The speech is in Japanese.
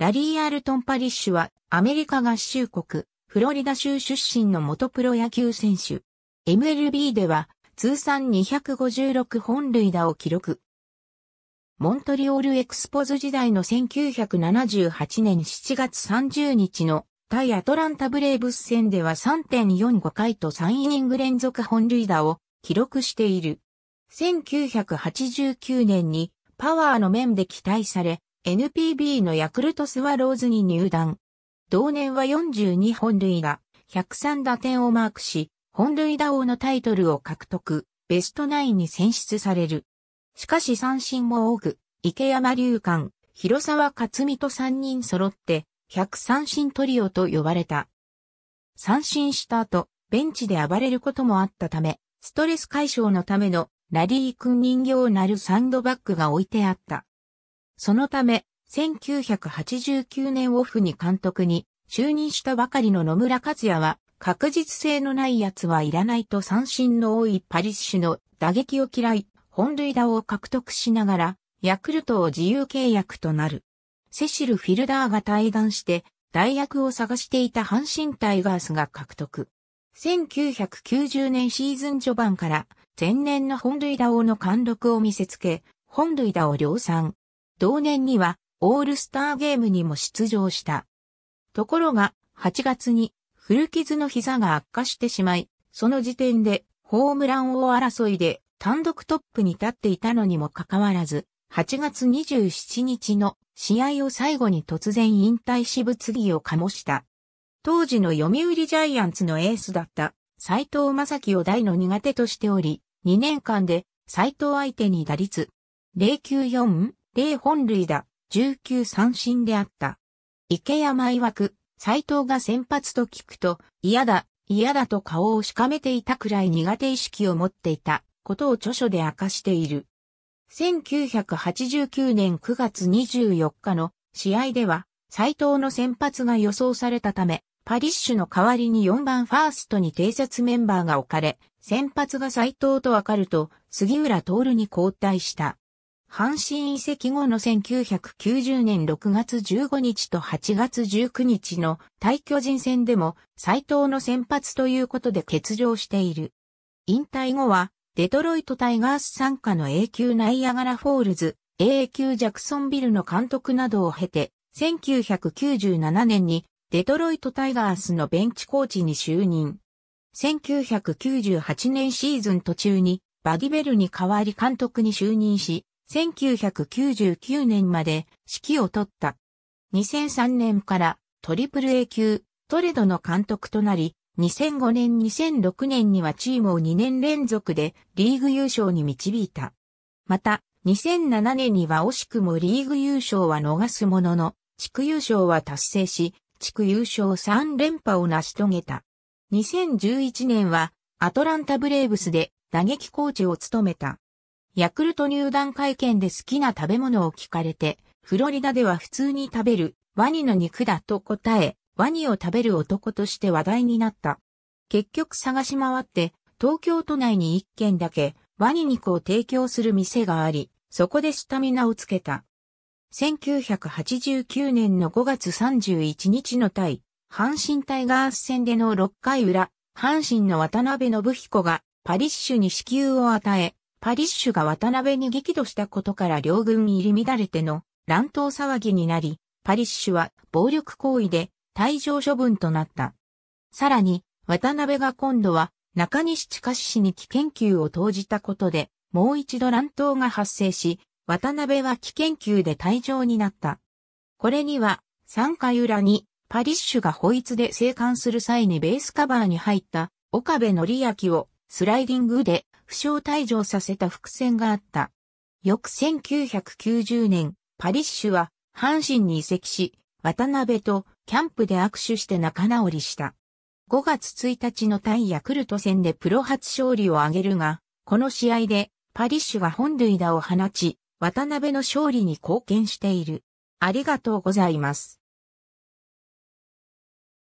ラリー・アルトン・パリッシュはアメリカ合衆国、フロリダ州出身の元プロ野球選手。MLB では通算256本塁打を記録。モントリオールエクスポズ時代の1978年7月30日の対アトランタブレーブス戦では3.45回と3イニング連続本塁打を記録している。1989年にパワーの面で期待され、NPB のヤクルトスワローズに入団。同年は42本塁打、103打点をマークし、本塁打王のタイトルを獲得、ベストナインに選出される。しかし三振も多く、池山隆館、広沢克美と3人揃って、100三振トリオと呼ばれた。三振した後、ベンチで暴れることもあったため、ストレス解消のためのラリー君人形なるサンドバッグが置いてあった。そのため、1989年オフに監督に就任したばかりの野村克也は、確実性のない奴はいらないと三振の多いパリッシュの打撃を嫌い、本塁打を獲得しながら、ヤクルトを自由契約となる。セシル・フィルダーが対談して、代役を探していた阪神タイガースが獲得。1990年シーズン序盤から前年の本塁打王の貫禄を見せつけ、本塁打を量産。同年にはオールスターゲームにも出場した。ところが、8月に古傷の膝が悪化してしまい、その時点でホームラン王争いで単独トップに立っていたのにもかかわらず、8月27日の試合を最後に突然引退し物議を醸した。当時の読売ジャイアンツのエースだった斎藤正樹を大の苦手としており、2年間で斎藤相手に打率094、零本類打、19三振であった。池山曰く、斎藤が先発と聞くと、嫌だ、嫌だと顔をしかめていたくらい苦手意識を持っていたことを著書で明かしている。1989年9月24日の試合では、斎藤の先発が予想されたため、パリッシュの代わりに4番ファーストに定説メンバーが置かれ、先発が斎藤とわかると、杉浦徹に交代した。阪神移籍後の1990年6月15日と8月19日の対巨人戦でも斎藤の先発ということで欠場している。引退後はデトロイトタイガース参加の A 級ナイアガラフォールズ、A 級ジャクソンビルの監督などを経て1997年にデトロイトタイガースのベンチコーチに就任。1998年シーズン途中にバディベルに代わり監督に就任し、1999年まで指揮を取った。2003年からトリプル A 級トレドの監督となり、2005年2006年にはチームを2年連続でリーグ優勝に導いた。また、2007年には惜しくもリーグ優勝は逃すものの、地区優勝は達成し、地区優勝3連覇を成し遂げた。2011年はアトランタブレーブスで打撃コーチを務めた。ヤクルト入団会見で好きな食べ物を聞かれて、フロリダでは普通に食べるワニの肉だと答え、ワニを食べる男として話題になった。結局探し回って、東京都内に一軒だけワニ肉を提供する店があり、そこでスタミナをつけた。1989年の5月31日の対、阪神タイガース戦での6回裏、阪神の渡辺信彦がパリッシュに支給を与え、パリッシュが渡辺に激怒したことから両軍入り乱れての乱闘騒ぎになり、パリッシュは暴力行為で退場処分となった。さらに、渡辺が今度は中西地下市に危険球を投じたことで、もう一度乱闘が発生し、渡辺は危険球で退場になった。これには、3回裏に、パリッシュが保イで生還する際にベースカバーに入った、岡部則明をスライディングで負傷退場させた伏線があった。翌1990年、パリッシュは阪神に移籍し、渡辺とキャンプで握手して仲直りした。5月1日の対ヤクルト戦でプロ初勝利を挙げるが、この試合でパリッシュが本塁打を放ち、渡辺の勝利に貢献している。ありがとうございます。